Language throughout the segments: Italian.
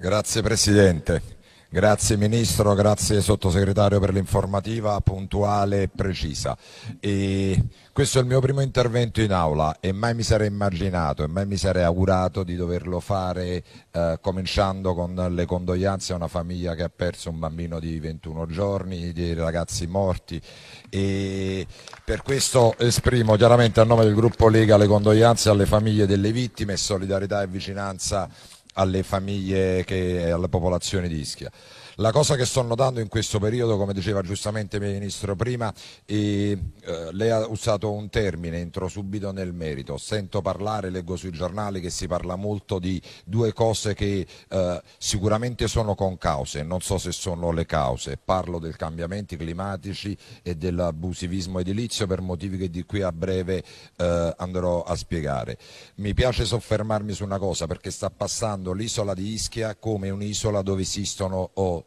Grazie Presidente. Grazie Ministro, grazie Sottosegretario per l'informativa puntuale e precisa. E questo è il mio primo intervento in aula e mai mi sarei immaginato e mai mi sarei augurato di doverlo fare eh, cominciando con le condoglianze a una famiglia che ha perso un bambino di 21 giorni, dei ragazzi morti e per questo esprimo chiaramente a nome del gruppo Lega le condoglianze alle famiglie delle vittime solidarietà e vicinanza alle famiglie, che, alla popolazione di Ischia. La cosa che sto notando in questo periodo, come diceva giustamente il Ministro prima, è, eh, lei ha usato un termine, entro subito nel merito. Sento parlare, leggo sui giornali che si parla molto di due cose che eh, sicuramente sono con cause, non so se sono le cause. Parlo dei cambiamenti climatici e dell'abusivismo edilizio per motivi che di qui a breve eh, andrò a spiegare. Mi piace soffermarmi su una cosa perché sta passando l'isola di Ischia come un'isola dove esistono oh,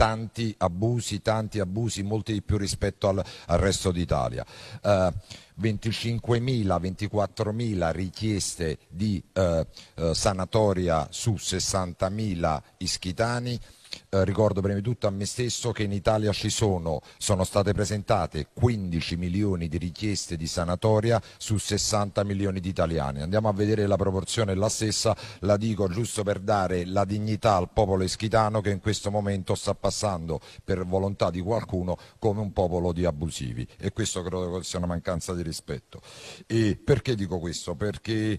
tanti abusi, tanti abusi, molti di più rispetto al, al resto d'Italia. Uh, 25.000, 24.000 richieste di uh, uh, sanatoria su 60.000 ischitani. Eh, ricordo prima di tutto a me stesso che in Italia ci sono, sono state presentate 15 milioni di richieste di sanatoria su 60 milioni di italiani. Andiamo a vedere la proporzione la stessa, la dico giusto per dare la dignità al popolo ischitano che in questo momento sta passando passando per volontà di qualcuno come un popolo di abusivi e questo credo sia una mancanza di rispetto. E perché dico questo? Perché eh,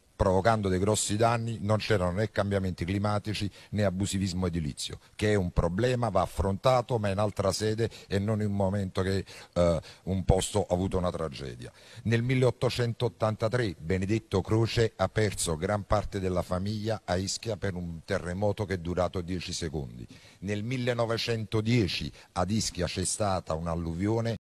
provocando dei grossi danni non c'erano né cambiamenti climatici né abusivismo edilizio, che è un problema, va affrontato ma in altra sede e non in un momento che eh, un posto ha avuto una tragedia. Nel 1883 Benedetto Croce ha perso gran parte della famiglia a Ischia per un terremoto che è durato 10 secondi. Nel 1910 ad Ischia c'è stata un'alluvione